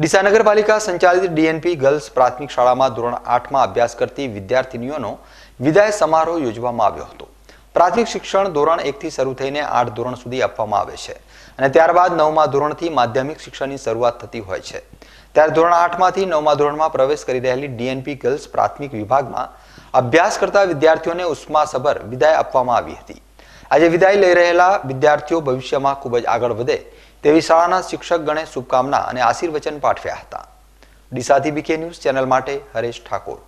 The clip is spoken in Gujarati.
ડીસા નગરપાલિકા સંચાલિત ડીએનપી ગર્લ્સ પ્રાથમિક શાળામાં ધોરણ આઠમાં અભ્યાસ કરતી વિદ્યાર્થીનીઓનો વિદાય સમારોહ યોજવામાં આવ્યો હતો પ્રાથમિક શિક્ષણ ધોરણ એકથી શરૂ થઈને આઠ ધોરણ સુધી આપવામાં આવે છે અને ત્યારબાદ નવમા ધોરણથી માધ્યમિક શિક્ષણની શરૂઆત થતી હોય છે ત્યારે ધોરણ આઠમાંથી નવમા ધોરણમાં પ્રવેશ કરી રહેલી ડીએનપી ગર્લ્સ પ્રાથમિક વિભાગમાં અભ્યાસ કરતા વિદ્યાર્થીઓને ઉષ્માસભર વિદાય આપવામાં આવી હતી આજે વિદાય લઈ રહેલા વિદ્યાર્થીઓ ભવિષ્યમાં ખૂબ જ આગળ વધે તેવી શાળાના શિક્ષક ગણે શુભકામના અને આશીર્વચન પાઠવ્યા હતા ડીસાથી બીકે ન્યૂઝ ચેનલ માટે હરેશ ઠાકોર